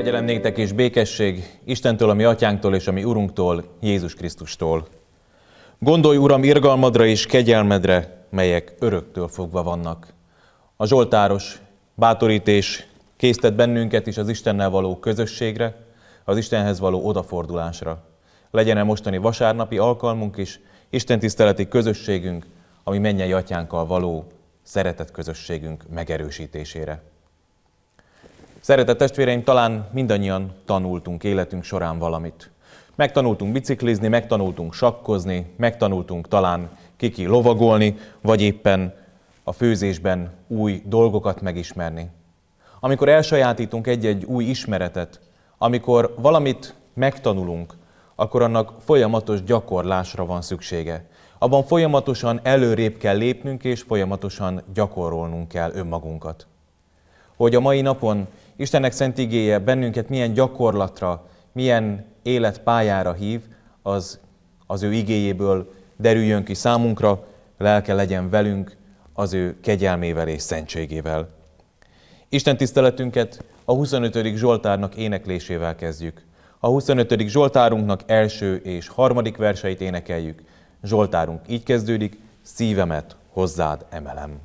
Kegyelem néktek és békesség Istentől, ami atyánktól és ami Urunktól, Jézus Krisztustól. Gondolj, Uram, irgalmadra és kegyelmedre, melyek öröktől fogva vannak. A Zsoltáros bátorítés késztet bennünket is az Istennel való közösségre, az Istenhez való odafordulásra. Legyen -e mostani vasárnapi alkalmunk is, Isten tiszteleti közösségünk, ami mennyei atyánkkal való szeretet közösségünk megerősítésére. Szeretett testvéreim, talán mindannyian tanultunk életünk során valamit. Megtanultunk biciklizni, megtanultunk sakkozni, megtanultunk talán kiki lovagolni, vagy éppen a főzésben új dolgokat megismerni. Amikor elsajátítunk egy-egy új ismeretet, amikor valamit megtanulunk, akkor annak folyamatos gyakorlásra van szüksége. Abban folyamatosan előrébb kell lépnünk, és folyamatosan gyakorolnunk kell önmagunkat. Hogy a mai napon Istennek szent igéje bennünket milyen gyakorlatra, milyen életpályára hív, az az ő igéjéből derüljön ki számunkra, lelke legyen velünk az ő kegyelmével és szentségével. Isten tiszteletünket a 25. Zsoltárnak éneklésével kezdjük. A 25. Zsoltárunknak első és harmadik verseit énekeljük. Zsoltárunk így kezdődik, szívemet hozzád emelem.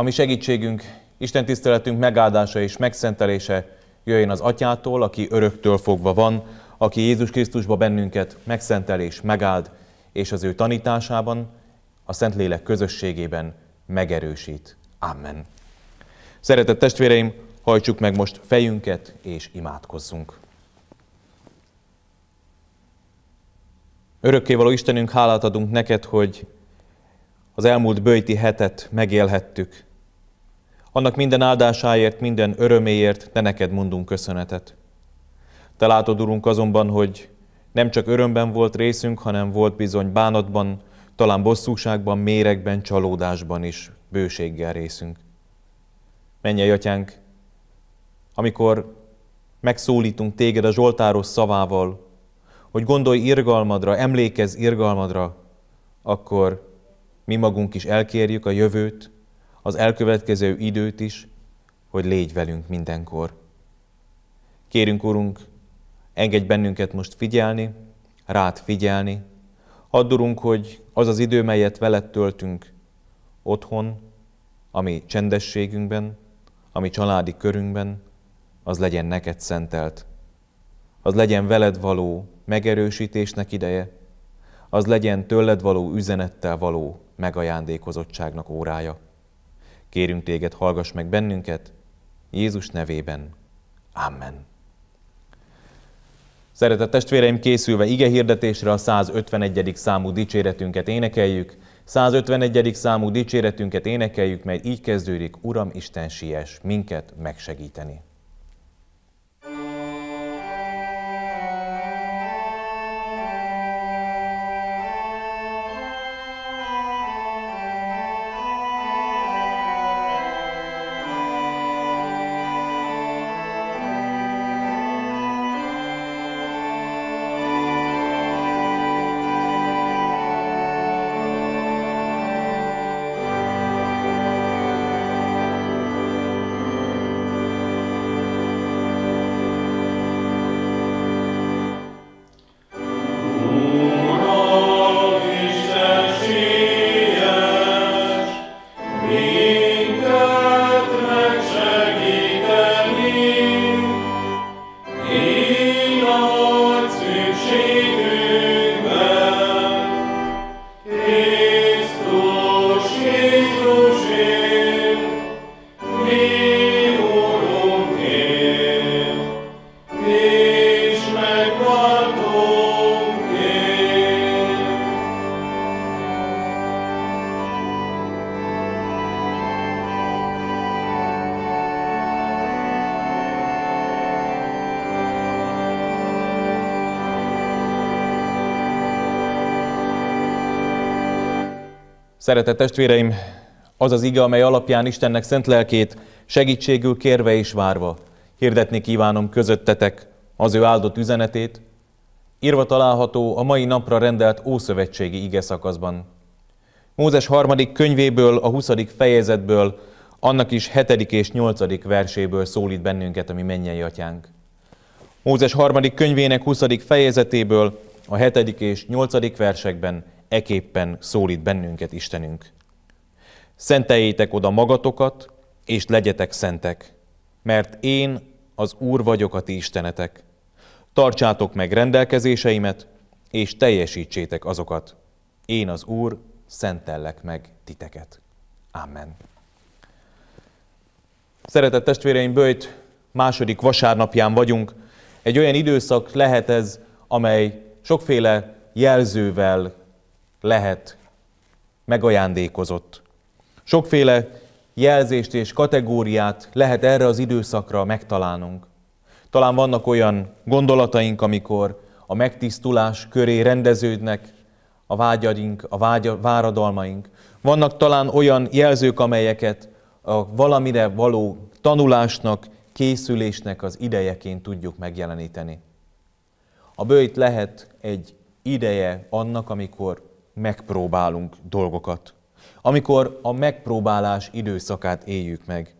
Ami segítségünk, Isten tiszteletünk megáldása és megszentelése jöjjön az Atyától, aki öröktől fogva van, aki Jézus Krisztusba bennünket megszentel és megáld, és az ő tanításában, a Szentlélek közösségében megerősít. Amen. Szeretett testvéreim, hajtsuk meg most fejünket és imádkozzunk. Örökkévaló Istenünk, hálát adunk neked, hogy az elmúlt bőti hetet megélhettük. Annak minden áldásáért, minden öröméért, te neked mondunk köszönetet. Te látod, Urunk, azonban, hogy nem csak örömben volt részünk, hanem volt bizony bánatban, talán bosszúságban, méregben, csalódásban is bőséggel részünk. Menj atyánk, amikor megszólítunk téged a Zsoltáros szavával, hogy gondolj irgalmadra, emlékezz irgalmadra, akkor mi magunk is elkérjük a jövőt, az elkövetkező időt is, hogy légy velünk mindenkor. Kérünk, Urunk, engedj bennünket most figyelni, rád figyelni. Add, Urunk, hogy az az idő, melyet veled töltünk otthon, ami csendességünkben, ami családi körünkben, az legyen neked szentelt. Az legyen veled való megerősítésnek ideje, az legyen tőled való üzenettel való megajándékozottságnak órája. Kérünk téged, hallgass meg bennünket, Jézus nevében. Amen. Szeretett testvéreim, készülve ige hirdetésre a 151. számú dicséretünket énekeljük. 151. számú dicséretünket énekeljük, mely így kezdődik, Uram Isten siess minket megsegíteni. Szeretett testvéreim, az az ige, amely alapján Istennek szent lelkét segítségül kérve és várva hirdetni kívánom közöttetek az ő áldott üzenetét, írva található a mai napra rendelt Ószövetségi ige szakaszban. Mózes harmadik könyvéből, a 20. fejezetből, annak is 7. és 8. verséből szólít bennünket, ami mennyei atyánk. Mózes harmadik könyvének 20. fejezetéből, a 7. és 8. versekben eképpen szólít bennünket Istenünk. Szenteljétek oda magatokat, és legyetek szentek, mert én az Úr vagyok a ti Istenetek. Tartsátok meg rendelkezéseimet, és teljesítsétek azokat. Én az Úr szentellek meg titeket. Amen. Szeretett testvéreim, bőjt második vasárnapján vagyunk. Egy olyan időszak lehet ez, amely sokféle jelzővel lehet megajándékozott. Sokféle jelzést és kategóriát lehet erre az időszakra megtalálnunk. Talán vannak olyan gondolataink, amikor a megtisztulás köré rendeződnek a vágyaink, a vágya, váradalmaink. Vannak talán olyan jelzők, amelyeket a valamire való tanulásnak, készülésnek az idejeként tudjuk megjeleníteni. A bőjt lehet egy ideje annak, amikor megpróbálunk dolgokat. Amikor a megpróbálás időszakát éljük meg.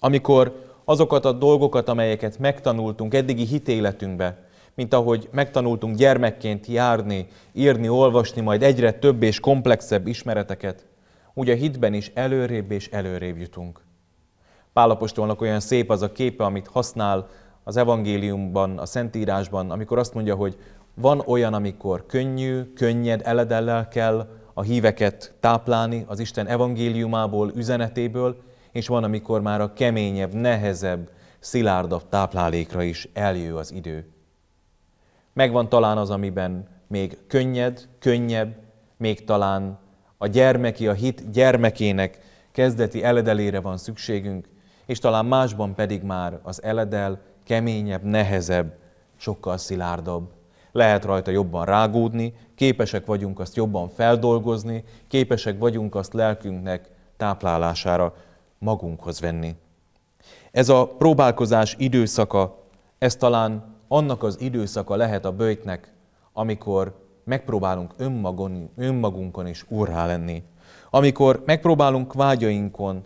Amikor azokat a dolgokat, amelyeket megtanultunk eddigi hitéletünkbe, mint ahogy megtanultunk gyermekként járni, írni, olvasni, majd egyre több és komplexebb ismereteket, úgy a hitben is előrébb és előrébb jutunk. Pálapostolnak olyan szép az a képe, amit használ az evangéliumban, a Szentírásban, amikor azt mondja, hogy van olyan, amikor könnyű, könnyed eledellel kell a híveket táplálni az Isten evangéliumából, üzenetéből, és van, amikor már a keményebb, nehezebb, szilárdabb táplálékra is eljő az idő. Megvan talán az, amiben még könnyed, könnyebb, még talán a gyermeki, a hit gyermekének kezdeti eledelére van szükségünk, és talán másban pedig már az eledel keményebb, nehezebb, sokkal szilárdabb lehet rajta jobban rágódni, képesek vagyunk azt jobban feldolgozni, képesek vagyunk azt lelkünknek táplálására magunkhoz venni. Ez a próbálkozás időszaka, ez talán annak az időszaka lehet a böjtnek, amikor megpróbálunk önmagon, önmagunkon is úrrá lenni. Amikor megpróbálunk vágyainkon,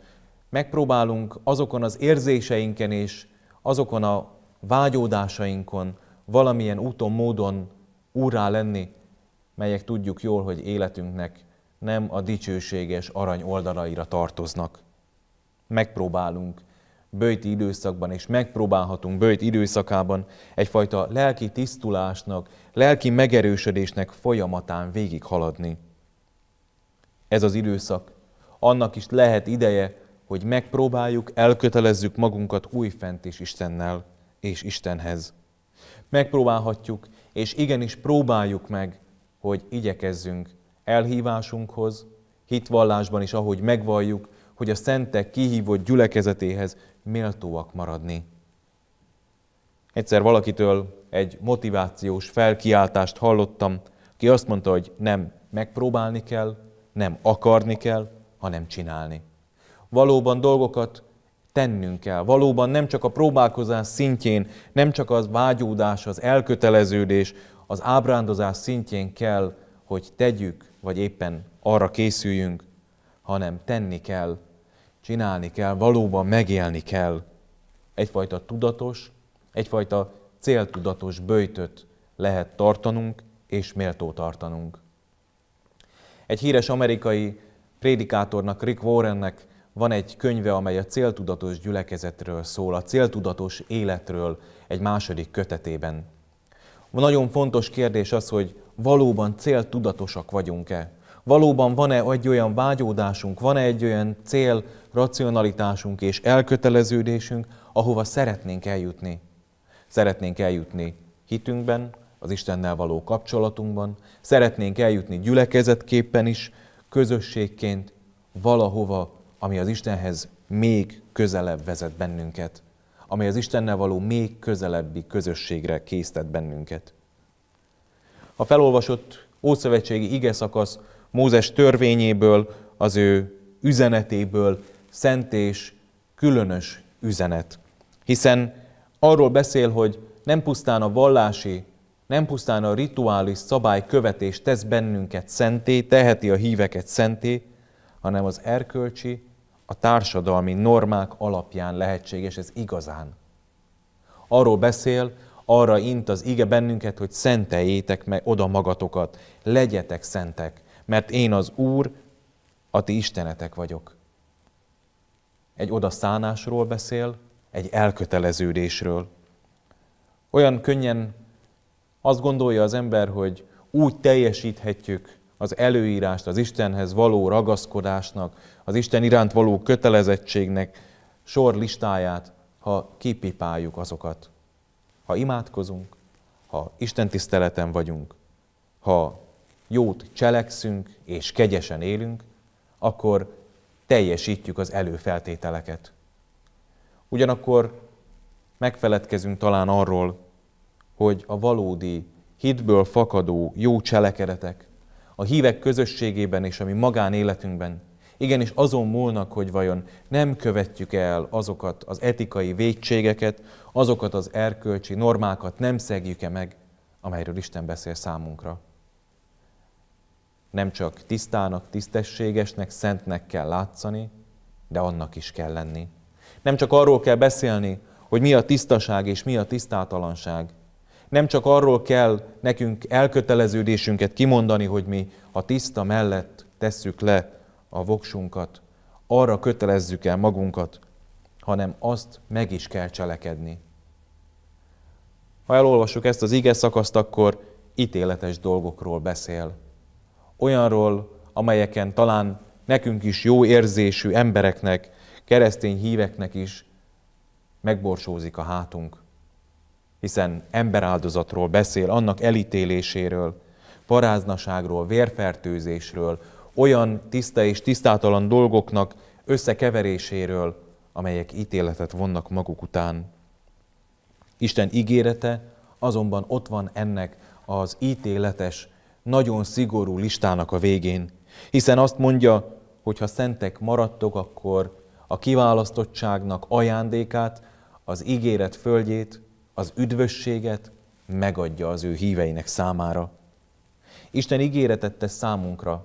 megpróbálunk azokon az érzéseinken és azokon a vágyódásainkon, valamilyen úton, módon úrá lenni, melyek tudjuk jól, hogy életünknek nem a dicsőséges arany oldalaira tartoznak. Megpróbálunk bőti időszakban, és megpróbálhatunk bőjti időszakában egyfajta lelki tisztulásnak, lelki megerősödésnek folyamatán végighaladni. Ez az időszak, annak is lehet ideje, hogy megpróbáljuk, elkötelezzük magunkat újfent is Istennel és Istenhez megpróbálhatjuk, és igenis próbáljuk meg, hogy igyekezzünk elhívásunkhoz, hitvallásban is, ahogy megvalljuk, hogy a szentek kihívott gyülekezetéhez méltóak maradni. Egyszer valakitől egy motivációs felkiáltást hallottam, ki azt mondta, hogy nem megpróbálni kell, nem akarni kell, hanem csinálni. Valóban dolgokat tennünk kell. Valóban nem csak a próbálkozás szintjén, nem csak az vágyódás, az elköteleződés, az ábrándozás szintjén kell, hogy tegyük, vagy éppen arra készüljünk, hanem tenni kell, csinálni kell, valóban megélni kell. Egyfajta tudatos, egyfajta céltudatos böjtöt lehet tartanunk és méltó tartanunk. Egy híres amerikai prédikátornak, Rick Warrennek van egy könyve, amely a céltudatos gyülekezetről szól, a céltudatos életről egy második kötetében. Nagyon fontos kérdés az, hogy valóban céltudatosak vagyunk-e? Valóban van-e egy olyan vágyódásunk, van-e egy olyan cél, racionalitásunk és elköteleződésünk, ahova szeretnénk eljutni? Szeretnénk eljutni hitünkben, az Istennel való kapcsolatunkban, szeretnénk eljutni gyülekezetképpen is, közösségként valahova ami az Istenhez még közelebb vezet bennünket, amely az Istennel való még közelebbi közösségre késztet bennünket. A felolvasott Ószövetségi ige szakasz Mózes törvényéből, az ő üzenetéből szent és különös üzenet. Hiszen arról beszél, hogy nem pusztán a vallási, nem pusztán a rituális szabálykövetés tesz bennünket szenté, teheti a híveket szenté, hanem az erkölcsi a társadalmi normák alapján lehetséges, ez igazán. Arról beszél, arra int az ige bennünket, hogy szenteljétek meg oda magatokat, legyetek szentek, mert én az Úr, a ti istenetek vagyok. Egy odaszánásról beszél, egy elköteleződésről. Olyan könnyen azt gondolja az ember, hogy úgy teljesíthetjük az előírást, az Istenhez való ragaszkodásnak, az Isten iránt való kötelezettségnek sor listáját, ha kipipáljuk azokat. Ha imádkozunk, ha Isten tiszteleten vagyunk, ha jót cselekszünk és kegyesen élünk, akkor teljesítjük az előfeltételeket. Ugyanakkor megfeledkezünk talán arról, hogy a valódi hitből fakadó jó cselekedetek, a hívek közösségében és a mi magánéletünkben igenis azon múlnak, hogy vajon nem követjük el azokat az etikai védségeket, azokat az erkölcsi normákat nem szegjük-e meg, amelyről Isten beszél számunkra. Nem csak tisztának, tisztességesnek, szentnek kell látszani, de annak is kell lenni. Nem csak arról kell beszélni, hogy mi a tisztaság és mi a tisztátalanság, nem csak arról kell nekünk elköteleződésünket kimondani, hogy mi a tiszta mellett tesszük le a voksunkat, arra kötelezzük el magunkat, hanem azt meg is kell cselekedni. Ha elolvassuk ezt az ige szakaszt, akkor ítéletes dolgokról beszél. Olyanról, amelyeken talán nekünk is jó érzésű embereknek, keresztény híveknek is megborsózik a hátunk hiszen emberáldozatról beszél, annak elítéléséről, paráznaságról, vérfertőzésről, olyan tiszta és tisztátalan dolgoknak összekeveréséről, amelyek ítéletet vonnak maguk után. Isten ígérete azonban ott van ennek az ítéletes, nagyon szigorú listának a végén, hiszen azt mondja, hogy ha szentek maradtok, akkor a kiválasztottságnak ajándékát, az ígéret földjét, az üdvösséget megadja az ő híveinek számára. Isten ígéretet tesz számunkra,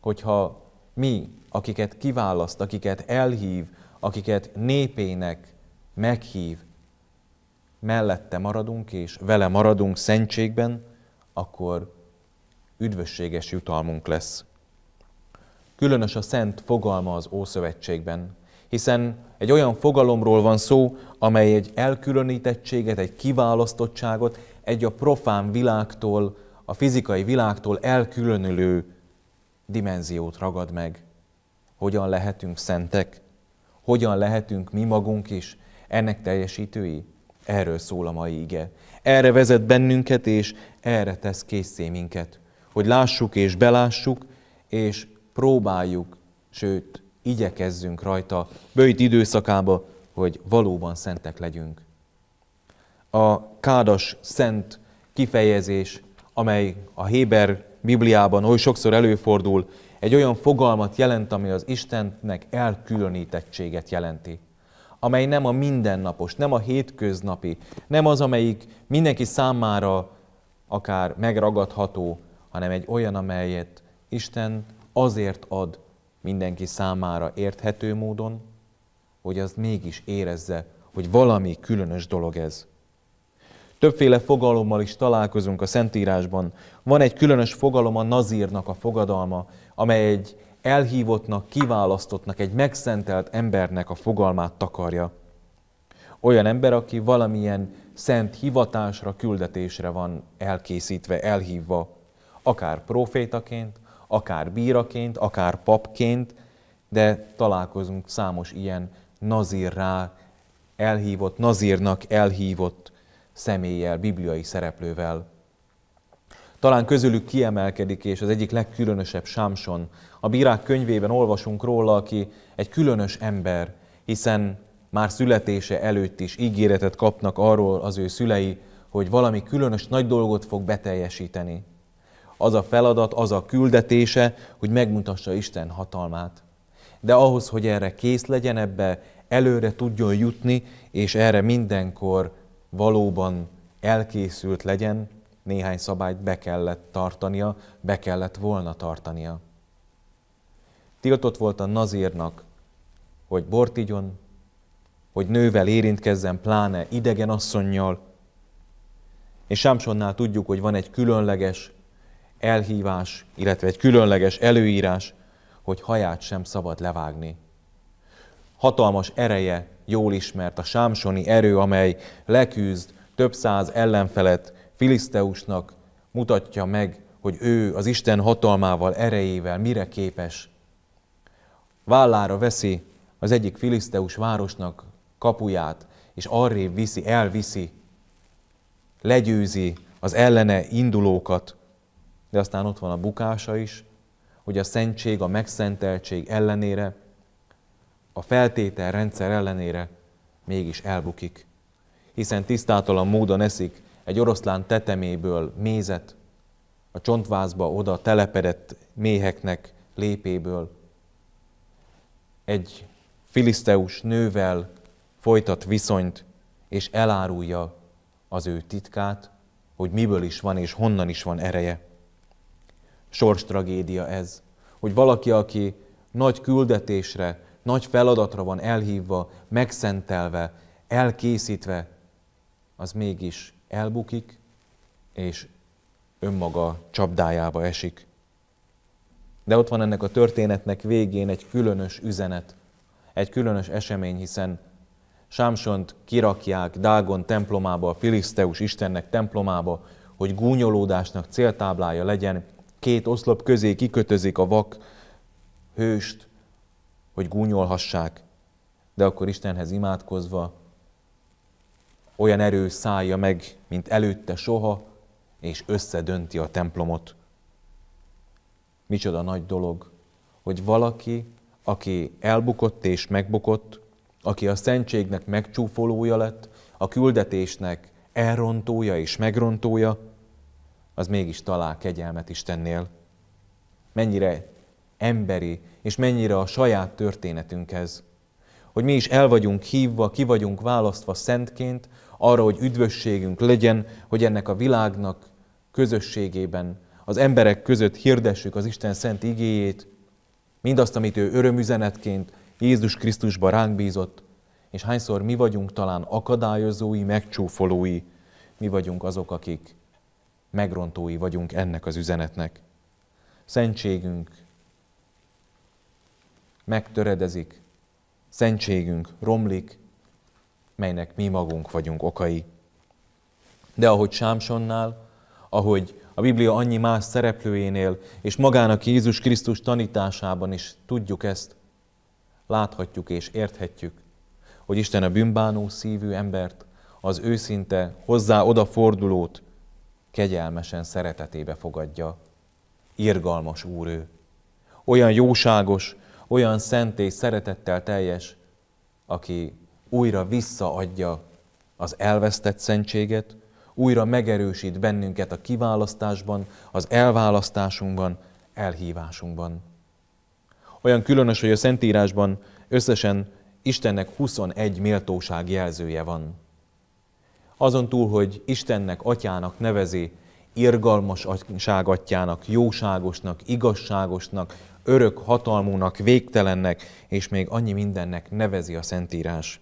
hogyha mi, akiket kiválaszt, akiket elhív, akiket népének meghív, mellette maradunk és vele maradunk szentségben, akkor üdvösséges jutalmunk lesz. Különös a szent fogalma az Ószövetségben, hiszen egy olyan fogalomról van szó, amely egy elkülönítettséget, egy kiválasztottságot, egy a profán világtól, a fizikai világtól elkülönülő dimenziót ragad meg. Hogyan lehetünk szentek? Hogyan lehetünk mi magunk is ennek teljesítői? Erről szól a mai ige. Erre vezet bennünket, és erre tesz készé minket, hogy lássuk és belássuk, és próbáljuk, sőt, igyekezzünk rajta bőjt időszakába, hogy valóban szentek legyünk. A kádas szent kifejezés, amely a Héber Bibliában oly sokszor előfordul, egy olyan fogalmat jelent, ami az Istennek elkülönítettséget jelenti amely nem a mindennapos, nem a hétköznapi, nem az, amelyik mindenki számára akár megragadható, hanem egy olyan, amelyet Isten azért ad, mindenki számára érthető módon, hogy az mégis érezze, hogy valami különös dolog ez. Többféle fogalommal is találkozunk a Szentírásban. Van egy különös fogalom a nazírnak a fogadalma, amely egy elhívottnak, kiválasztottnak, egy megszentelt embernek a fogalmát takarja. Olyan ember, aki valamilyen szent hivatásra, küldetésre van elkészítve, elhívva, akár profétaként, akár bíraként, akár papként, de találkozunk számos ilyen nazírrá elhívott, nazírnak elhívott személlyel, bibliai szereplővel. Talán közülük kiemelkedik, és az egyik legkülönösebb Sámson. A bírák könyvében olvasunk róla, aki egy különös ember, hiszen már születése előtt is ígéretet kapnak arról az ő szülei, hogy valami különös nagy dolgot fog beteljesíteni az a feladat, az a küldetése, hogy megmutassa Isten hatalmát. De ahhoz, hogy erre kész legyen, ebbe előre tudjon jutni, és erre mindenkor valóban elkészült legyen, néhány szabályt be kellett tartania, be kellett volna tartania. Tiltott volt a nazírnak, hogy bort igyon, hogy nővel érintkezzen, pláne idegen asszonnyal. És Sámsonnál tudjuk, hogy van egy különleges elhívás, illetve egy különleges előírás, hogy haját sem szabad levágni. Hatalmas ereje jól ismert a sámsoni erő, amely leküzd több száz ellenfelet Filiszteusnak, mutatja meg, hogy ő az Isten hatalmával, erejével mire képes. Vállára veszi az egyik filiszteus városnak kapuját, és arrébb viszi, elviszi, legyőzi az ellene indulókat, de aztán ott van a bukása is, hogy a szentség, a megszenteltség ellenére, a feltétel rendszer ellenére mégis elbukik. Hiszen tisztátalan módon eszik egy oroszlán teteméből mézet, a csontvázba oda telepedett méheknek lépéből. Egy filiszteus nővel folytat viszonyt, és elárulja az ő titkát, hogy miből is van és honnan is van ereje sorstragédia ez. Hogy valaki, aki nagy küldetésre, nagy feladatra van elhívva, megszentelve, elkészítve, az mégis elbukik, és önmaga csapdájába esik. De ott van ennek a történetnek végén egy különös üzenet, egy különös esemény, hiszen Sámsont kirakják Dágon templomába, a Filiszteus Istennek templomába, hogy gúnyolódásnak céltáblája legyen, két oszlop közé kikötözik a vak hőst, hogy gúnyolhassák, de akkor Istenhez imádkozva olyan erő szállja meg, mint előtte soha, és összedönti a templomot. Micsoda nagy dolog, hogy valaki, aki elbukott és megbukott, aki a szentségnek megcsúfolója lett, a küldetésnek elrontója és megrontója, az mégis talál kegyelmet Istennél. Mennyire emberi, és mennyire a saját történetünk ez. Hogy mi is el vagyunk hívva, ki vagyunk választva szentként, arra, hogy üdvösségünk legyen, hogy ennek a világnak közösségében, az emberek között hirdessük az Isten szent igéjét, mindazt, amit ő örömüzenetként Jézus Krisztusba ránk bízott, és hányszor mi vagyunk talán akadályozói, megcsúfolói, mi vagyunk azok, akik megrontói vagyunk ennek az üzenetnek. Szentségünk megtöredezik, szentségünk romlik, melynek mi magunk vagyunk okai. De ahogy Sámsonnál, ahogy a Biblia annyi más szereplőjénél, és magának Jézus Krisztus tanításában is tudjuk ezt, láthatjuk és érthetjük, hogy Isten a bűnbánó szívű embert, az őszinte, hozzá odafordulót, kegyelmesen szeretetébe fogadja. Irgalmas Úr ő. Olyan jóságos, olyan szent és szeretettel teljes, aki újra visszaadja az elvesztett szentséget, újra megerősít bennünket a kiválasztásban, az elválasztásunkban, elhívásunkban. Olyan különös, hogy a Szentírásban összesen Istennek 21 méltóság jelzője van. Azon túl, hogy Istennek, Atyának nevezi, irgalmaság atyának, jóságosnak, igazságosnak, örök hatalmúnak, végtelennek, és még annyi mindennek nevezi a Szentírás.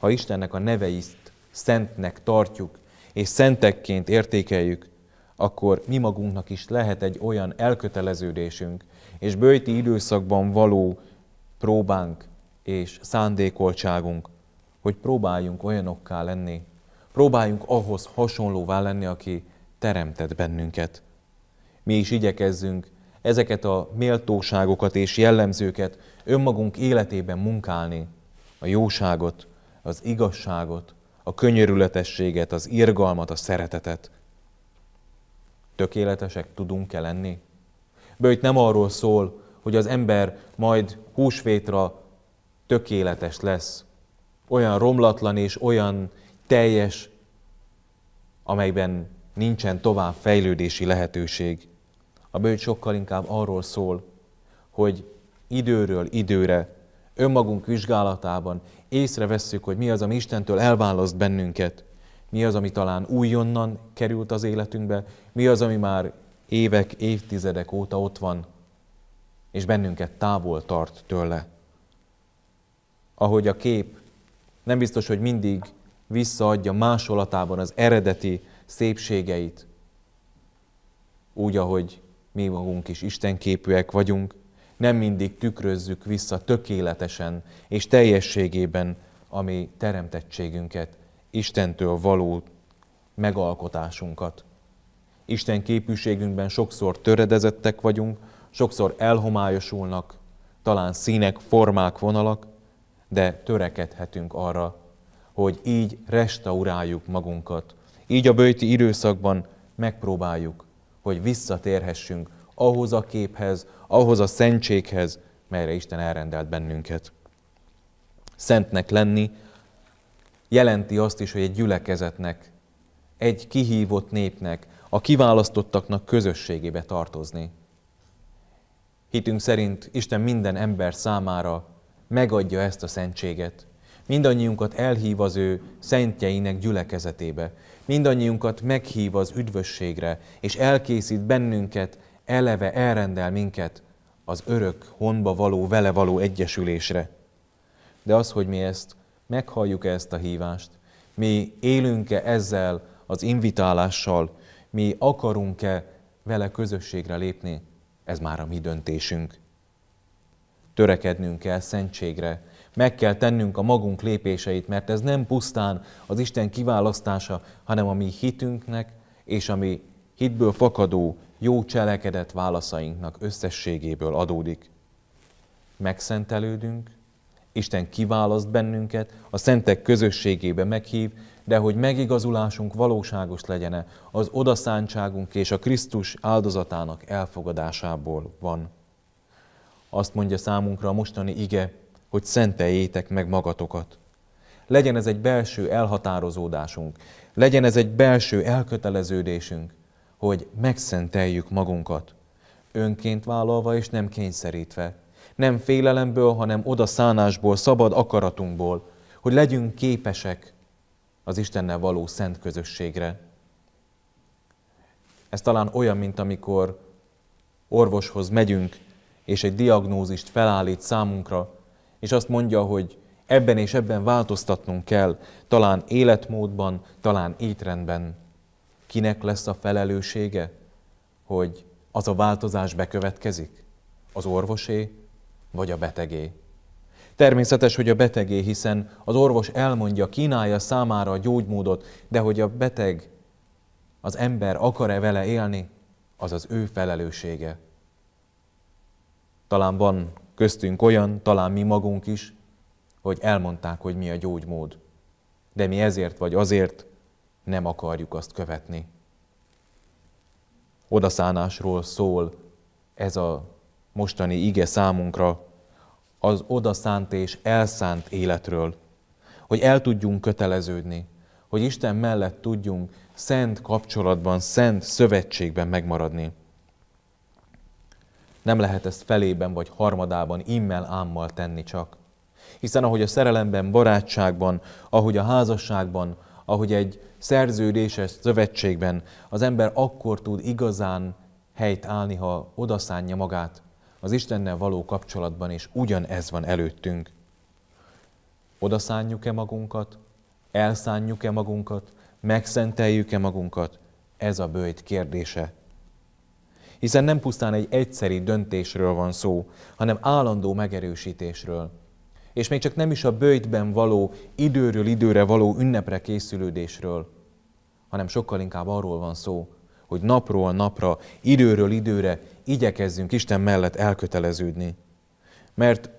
Ha Istennek a neveit szentnek tartjuk, és szentekként értékeljük, akkor mi magunknak is lehet egy olyan elköteleződésünk, és bőti időszakban való próbánk és szándékoltságunk, hogy próbáljunk olyanokká lenni, Próbáljunk ahhoz hasonlóvá lenni, aki teremtett bennünket. Mi is igyekezzünk ezeket a méltóságokat és jellemzőket önmagunk életében munkálni, a jóságot, az igazságot, a könyörületességet, az irgalmat, a szeretetet. Tökéletesek tudunk-e lenni? Bőjt nem arról szól, hogy az ember majd húsvétra tökéletes lesz, olyan romlatlan és olyan teljes, amelyben nincsen tovább fejlődési lehetőség. A bölcs sokkal inkább arról szól, hogy időről időre önmagunk vizsgálatában észrevesszük, hogy mi az, ami Istentől elválaszt bennünket, mi az, ami talán újonnan került az életünkbe, mi az, ami már évek, évtizedek óta ott van, és bennünket távol tart tőle. Ahogy a kép nem biztos, hogy mindig visszaadja másolatában az eredeti szépségeit, úgy, ahogy mi magunk is istenképűek vagyunk, nem mindig tükrözzük vissza tökéletesen és teljességében a mi teremtettségünket, Istentől való megalkotásunkat. Isten képűségünkben sokszor töredezettek vagyunk, sokszor elhomályosulnak, talán színek, formák, vonalak, de törekedhetünk arra, hogy így restauráljuk magunkat. Így a bőti időszakban megpróbáljuk, hogy visszatérhessünk ahhoz a képhez, ahhoz a szentséghez, melyre Isten elrendelt bennünket. Szentnek lenni jelenti azt is, hogy egy gyülekezetnek, egy kihívott népnek, a kiválasztottaknak közösségébe tartozni. Hitünk szerint Isten minden ember számára megadja ezt a szentséget, Mindannyiunkat elhív az ő szentjeinek gyülekezetébe. Mindannyiunkat meghív az üdvösségre, és elkészít bennünket, eleve elrendel minket az örök honba való, vele való egyesülésre. De az, hogy mi ezt meghalljuk -e ezt a hívást, mi élünk-e ezzel az invitálással, mi akarunk-e vele közösségre lépni, ez már a mi döntésünk. Törekednünk kell szentségre, meg kell tennünk a magunk lépéseit, mert ez nem pusztán az Isten kiválasztása, hanem a mi hitünknek és a mi hitből fakadó jó cselekedett válaszainknak összességéből adódik. Megszentelődünk, Isten kiválaszt bennünket, a szentek közösségébe meghív, de hogy megigazulásunk valóságos legyen, az odaszántságunk és a Krisztus áldozatának elfogadásából van. Azt mondja számunkra a mostani ige, hogy szenteljétek meg magatokat. Legyen ez egy belső elhatározódásunk, legyen ez egy belső elköteleződésünk, hogy megszenteljük magunkat, önként vállalva és nem kényszerítve, nem félelemből, hanem odaszánásból, szabad akaratunkból, hogy legyünk képesek az Istennel való szent közösségre. Ez talán olyan, mint amikor orvoshoz megyünk, és egy diagnózist felállít számunkra, és azt mondja, hogy ebben és ebben változtatnunk kell, talán életmódban, talán étrendben. Kinek lesz a felelőssége, hogy az a változás bekövetkezik? Az orvosé vagy a betegé? Természetes, hogy a betegé, hiszen az orvos elmondja, kínálja számára a gyógymódot, de hogy a beteg, az ember akar-e vele élni, az az ő felelőssége. Talán van Köztünk olyan, talán mi magunk is, hogy elmondták, hogy mi a gyógymód. De mi ezért vagy azért nem akarjuk azt követni. Odaszánásról szól ez a mostani ige számunkra, az odaszánt és elszánt életről, hogy el tudjunk köteleződni, hogy Isten mellett tudjunk szent kapcsolatban, szent szövetségben megmaradni. Nem lehet ezt felében vagy harmadában immel ámmal tenni csak. Hiszen ahogy a szerelemben, barátságban, ahogy a házasságban, ahogy egy szerződéses szövetségben az ember akkor tud igazán helyt állni, ha odaszánja magát, az Istennel való kapcsolatban is ugyanez van előttünk. Odaszánjuk-e magunkat? Elszánjuk-e magunkat? Megszenteljük-e magunkat? Ez a bőjt kérdése hiszen nem pusztán egy egyszeri döntésről van szó, hanem állandó megerősítésről. És még csak nem is a bőjtben való, időről időre való ünnepre készülődésről, hanem sokkal inkább arról van szó, hogy napról napra, időről időre igyekezzünk Isten mellett elköteleződni. Mert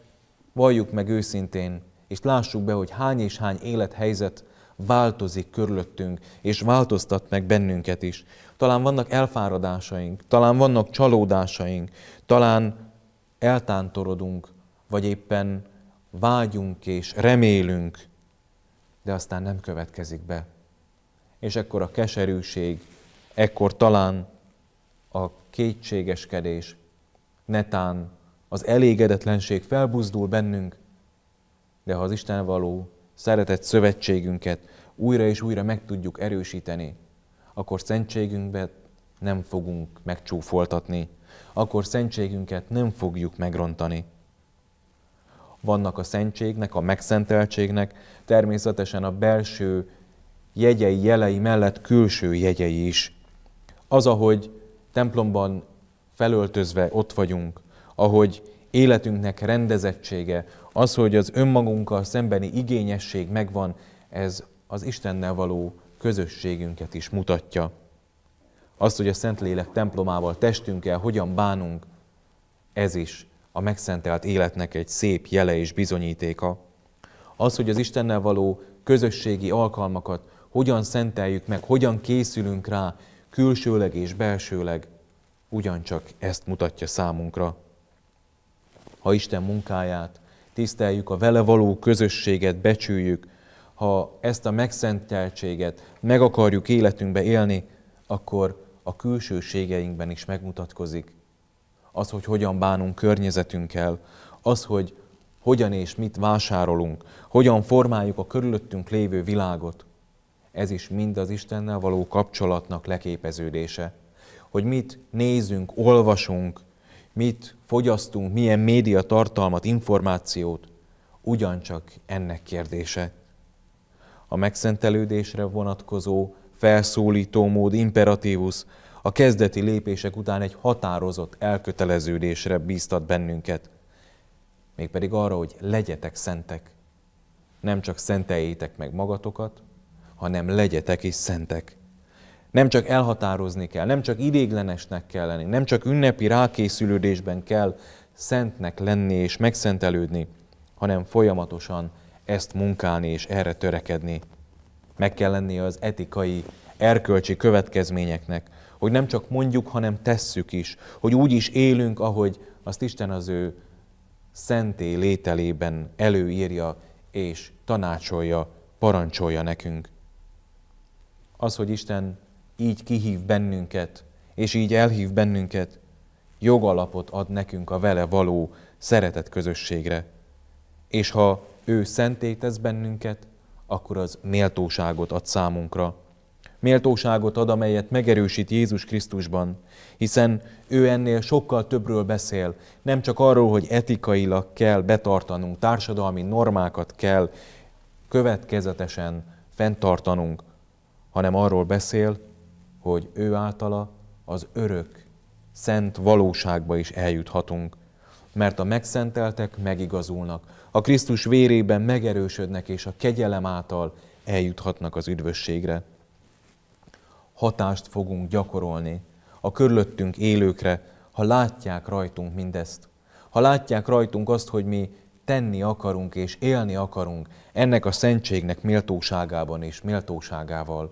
valljuk meg őszintén, és lássuk be, hogy hány és hány élethelyzet változik körülöttünk, és változtat meg bennünket is. Talán vannak elfáradásaink, talán vannak csalódásaink, talán eltántorodunk, vagy éppen vágyunk és remélünk, de aztán nem következik be. És ekkor a keserűség, ekkor talán a kétségeskedés, netán az elégedetlenség felbuzdul bennünk, de ha az Isten való szeretett szövetségünket újra és újra meg tudjuk erősíteni, akkor szentségünkbe nem fogunk megcsúfoltatni, akkor szentségünket nem fogjuk megrontani. Vannak a szentségnek, a megszenteltségnek természetesen a belső jegyei, jelei mellett külső jegyei is. Az, ahogy templomban felöltözve ott vagyunk, ahogy életünknek rendezettsége, az, hogy az önmagunkkal szembeni igényesség megvan, ez az Istennel való közösségünket is mutatja. Azt, hogy a Szentlélek templomával, testünkkel hogyan bánunk, ez is a megszentelt életnek egy szép jele és bizonyítéka. Az, hogy az Istennel való közösségi alkalmakat hogyan szenteljük meg, hogyan készülünk rá, külsőleg és belsőleg, ugyancsak ezt mutatja számunkra. Ha Isten munkáját, tiszteljük a vele való közösséget, becsüljük, ha ezt a megszenteltséget meg akarjuk életünkbe élni, akkor a külsőségeinkben is megmutatkozik. Az, hogy hogyan bánunk környezetünkkel, az, hogy hogyan és mit vásárolunk, hogyan formáljuk a körülöttünk lévő világot. Ez is mind az Istennel való kapcsolatnak leképeződése. Hogy mit nézünk, olvasunk, mit fogyasztunk, milyen média tartalmat, információt, ugyancsak ennek kérdése. A megszentelődésre vonatkozó felszólító mód imperatívus a kezdeti lépések után egy határozott elköteleződésre bíztat bennünket. Mégpedig arra, hogy legyetek szentek. Nem csak szenteljétek meg magatokat, hanem legyetek is szentek. Nem csak elhatározni kell, nem csak idéglenesnek kell lenni, nem csak ünnepi rákészülődésben kell szentnek lenni és megszentelődni, hanem folyamatosan ezt munkálni és erre törekedni. Meg kell lenni az etikai, erkölcsi következményeknek, hogy nem csak mondjuk, hanem tesszük is, hogy úgy is élünk, ahogy azt Isten az ő szenté lételében előírja és tanácsolja, parancsolja nekünk. Az, hogy Isten így kihív bennünket, és így elhív bennünket, jogalapot ad nekünk a vele való szeretet közösségre. És ha ő szenté tesz bennünket, akkor az méltóságot ad számunkra. Méltóságot ad, amelyet megerősít Jézus Krisztusban, hiszen ő ennél sokkal többről beszél, nem csak arról, hogy etikailag kell betartanunk, társadalmi normákat kell következetesen fenntartanunk, hanem arról beszél, hogy ő általa az örök, szent valóságba is eljuthatunk, mert a megszenteltek megigazulnak, a Krisztus vérében megerősödnek, és a kegyelem által eljuthatnak az üdvösségre. Hatást fogunk gyakorolni a körülöttünk élőkre, ha látják rajtunk mindezt. Ha látják rajtunk azt, hogy mi tenni akarunk és élni akarunk ennek a szentségnek méltóságában és méltóságával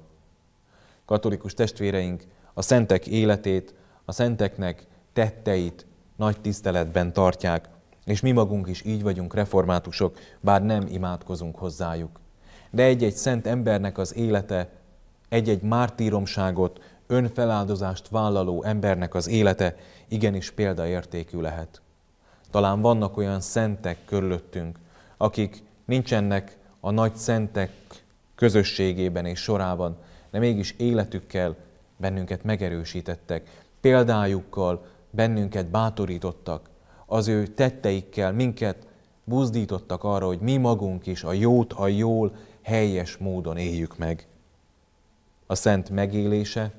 katolikus testvéreink a szentek életét, a szenteknek tetteit nagy tiszteletben tartják, és mi magunk is így vagyunk reformátusok, bár nem imádkozunk hozzájuk. De egy-egy szent embernek az élete, egy-egy mártíromságot, önfeláldozást vállaló embernek az élete igenis példaértékű lehet. Talán vannak olyan szentek körülöttünk, akik nincsenek a nagy szentek közösségében és sorában, de mégis életükkel bennünket megerősítettek, példájukkal bennünket bátorítottak, az ő tetteikkel minket buzdítottak arra, hogy mi magunk is a jót, a jól, helyes módon éljük meg. A szent megélése,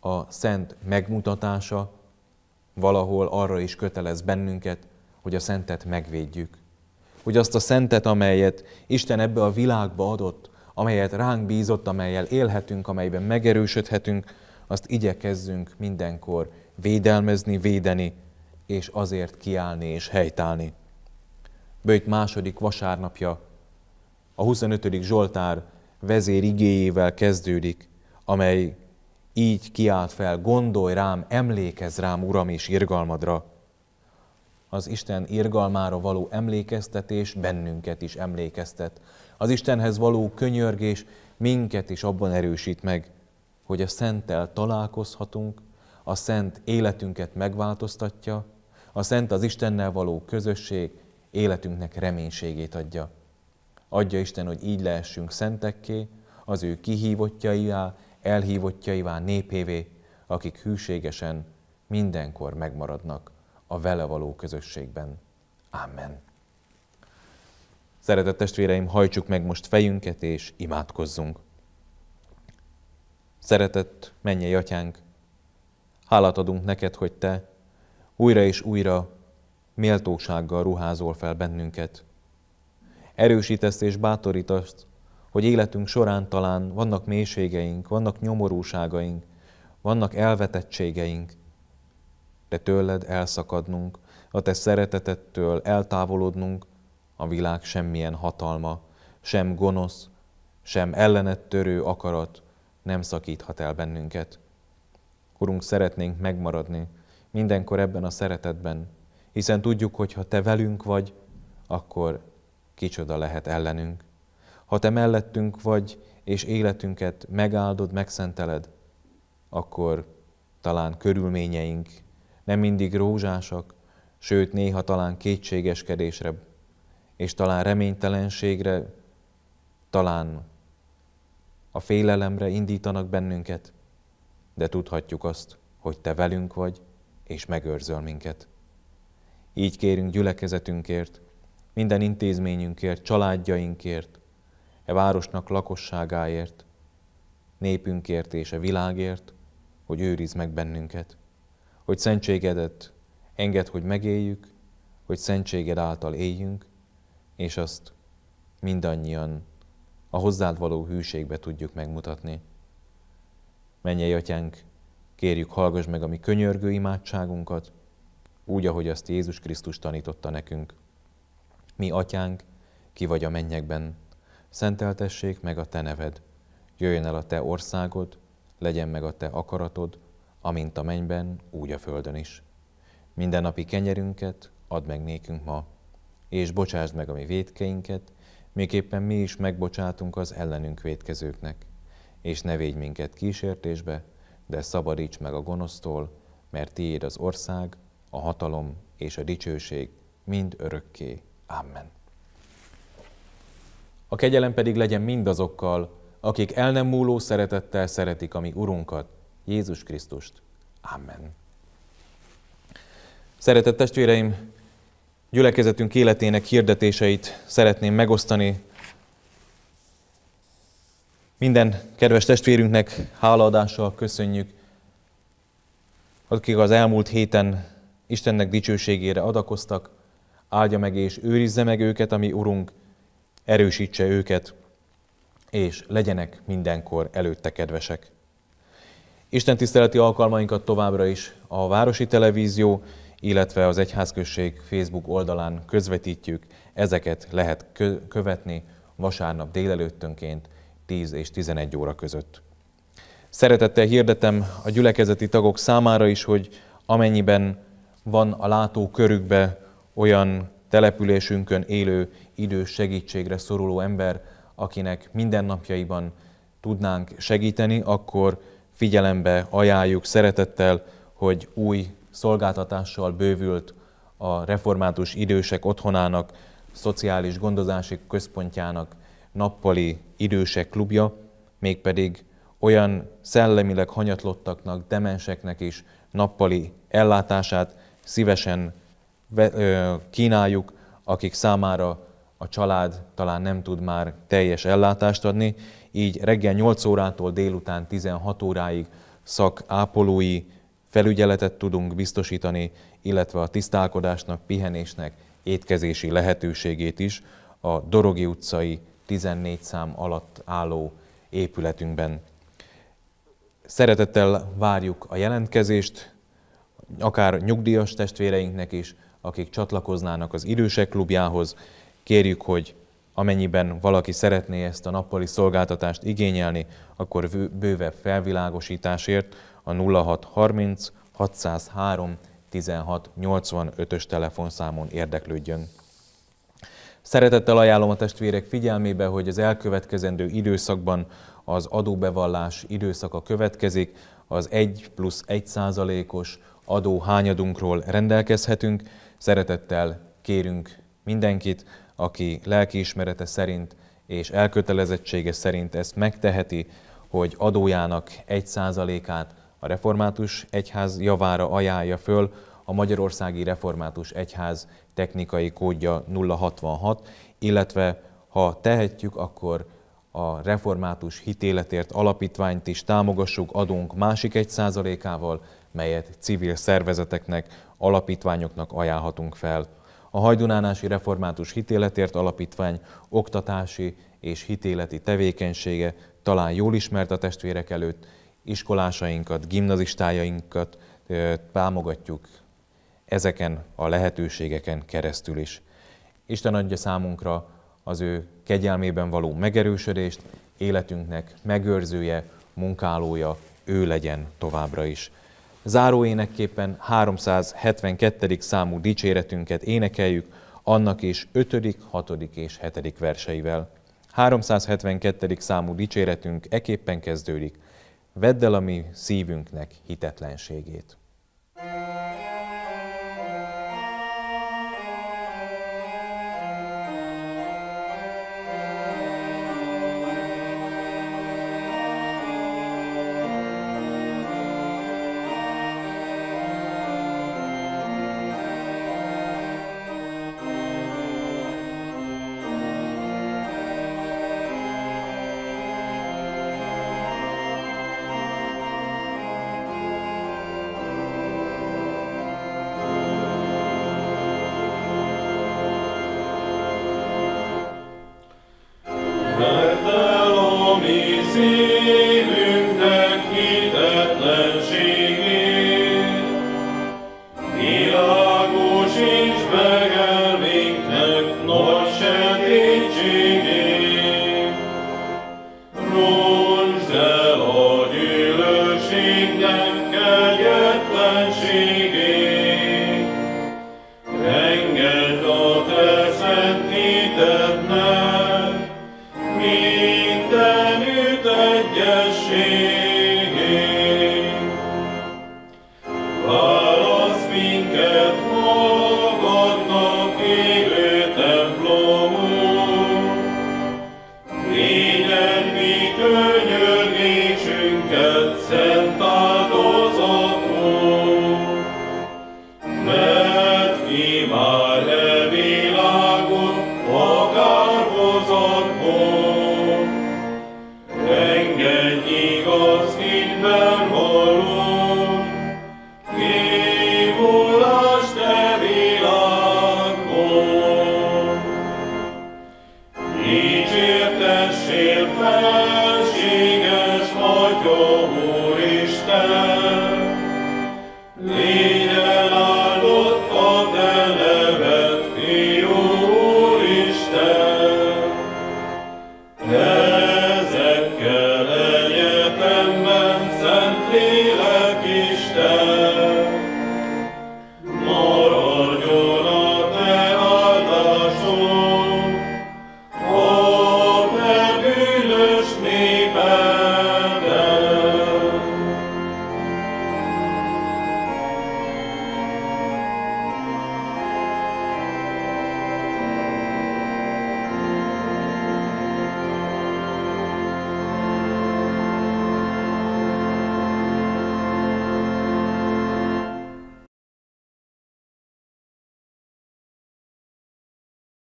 a szent megmutatása valahol arra is kötelez bennünket, hogy a szentet megvédjük. Hogy azt a szentet, amelyet Isten ebbe a világba adott, amelyet ránk bízott, amelyel élhetünk, amelyben megerősödhetünk, azt igyekezzünk mindenkor védelmezni, védeni, és azért kiállni és helytállni. Böjt második vasárnapja a 25. Zsoltár vezér igéjével kezdődik, amely így kiált fel, gondolj rám, emlékezz rám, Uram, és irgalmadra. Az Isten irgalmára való emlékeztetés bennünket is emlékeztet. Az Istenhez való könyörgés minket is abban erősít meg, hogy a Szenttel találkozhatunk, a Szent életünket megváltoztatja, a Szent az Istennel való közösség életünknek reménységét adja. Adja Isten, hogy így lehessünk szentekké, az ő kihívottjaivá, elhívottjaivá népévé, akik hűségesen mindenkor megmaradnak a vele való közösségben. Amen. Szeretett testvéreim, hajtsuk meg most fejünket és imádkozzunk. Szeretett mennyei atyánk, hálát adunk neked, hogy te újra és újra méltósággal ruházol fel bennünket. Erősítesz és bátorítasz, hogy életünk során talán vannak mélységeink, vannak nyomorúságaink, vannak elvetettségeink, de tőled elszakadnunk, a te szeretetettől eltávolodnunk, a világ semmilyen hatalma, sem gonosz, sem ellenet törő akarat nem szakíthat el bennünket. Urunk, szeretnénk megmaradni mindenkor ebben a szeretetben, hiszen tudjuk, hogy ha Te velünk vagy, akkor kicsoda lehet ellenünk. Ha Te mellettünk vagy, és életünket megáldod, megszenteled, akkor talán körülményeink nem mindig rózsásak, sőt néha talán kétségeskedésre és talán reménytelenségre, talán a félelemre indítanak bennünket, de tudhatjuk azt, hogy Te velünk vagy, és megőrzöl minket. Így kérünk gyülekezetünkért, minden intézményünkért, családjainkért, e városnak lakosságáért, népünkért és a e világért, hogy őriz meg bennünket, hogy szentségedet enged, hogy megéljük, hogy szentséged által éljünk, és azt mindannyian a hozzád való hűségbe tudjuk megmutatni. Menjei atyánk, kérjük, hallgass meg a mi könyörgő imádságunkat, úgy, ahogy azt Jézus Krisztus tanította nekünk. Mi atyánk, ki vagy a mennyekben, szenteltessék meg a te neved, jöjjön el a te országod, legyen meg a te akaratod, amint a mennyben, úgy a földön is. Minden napi kenyerünket add meg nékünk ma, és bocsásd meg a mi védkeinket, miképpen mi is megbocsátunk az ellenünk védkezőknek. És ne védj minket kísértésbe, de szabadíts meg a gonosztól, mert tiéd az ország, a hatalom és a dicsőség mind örökké. Amen. A kegyelem pedig legyen mindazokkal, akik el nem múló szeretettel szeretik a mi Urunkat, Jézus Krisztust. Amen. Szeretett testvéreim, gyülekezetünk életének hirdetéseit szeretném megosztani. Minden kedves testvérünknek hálaadással köszönjük, akik az elmúlt héten Istennek dicsőségére adakoztak, áldja meg és őrizze meg őket, ami Urunk, erősítse őket, és legyenek mindenkor előtte kedvesek. Isten tiszteleti alkalmainkat továbbra is a Városi Televízió illetve az Egyházközség Facebook oldalán közvetítjük. Ezeket lehet kö- követni vasárnap délelőttönként 10 és 11 óra között. Szeretettel hirdetem a gyülekezeti tagok számára is, hogy amennyiben van a látó körükbe olyan településünkön élő idős segítségre szoruló ember, akinek mindennapjaiban tudnánk segíteni, akkor figyelembe ajánljuk szeretettel, hogy új szolgáltatással bővült a református idősek otthonának, szociális gondozási központjának nappali idősek klubja, mégpedig olyan szellemileg hanyatlottaknak, demenseknek is nappali ellátását szívesen kínáljuk, akik számára a család talán nem tud már teljes ellátást adni, így reggel 8 órától délután 16 óráig szakápolói felügyeletet tudunk biztosítani, illetve a tisztálkodásnak, pihenésnek étkezési lehetőségét is a Dorogi utcai 14 szám alatt álló épületünkben. Szeretettel várjuk a jelentkezést, akár nyugdíjas testvéreinknek is, akik csatlakoznának az idősek klubjához. Kérjük, hogy amennyiben valaki szeretné ezt a nappali szolgáltatást igényelni, akkor bővebb felvilágosításért a 0630 603 1685-ös telefonszámon érdeklődjön. Szeretettel ajánlom a testvérek figyelmébe, hogy az elkövetkezendő időszakban az adóbevallás időszaka következik, az 1 plusz 1 százalékos adó hányadunkról rendelkezhetünk. Szeretettel kérünk mindenkit, aki lelkiismerete szerint és elkötelezettsége szerint ezt megteheti, hogy adójának 1 százalékát a református egyház javára ajánlja föl a Magyarországi Református Egyház technikai kódja 066, illetve ha tehetjük, akkor a református hitéletért alapítványt is támogassuk adunk másik egy százalékával, melyet civil szervezeteknek, alapítványoknak ajánlhatunk fel. A Hajdunánási Református Hitéletért Alapítvány oktatási és hitéleti tevékenysége talán jól ismert a testvérek előtt, iskolásainkat, gimnazistájainkat támogatjuk ezeken a lehetőségeken keresztül is. Isten adja számunkra az ő kegyelmében való megerősödést, életünknek megőrzője, munkálója, ő legyen továbbra is. Záró énekképpen 372. számú dicséretünket énekeljük, annak is 5., 6. és 7. verseivel. 372. számú dicséretünk eképpen kezdődik vedd el a mi szívünknek hitetlenségét.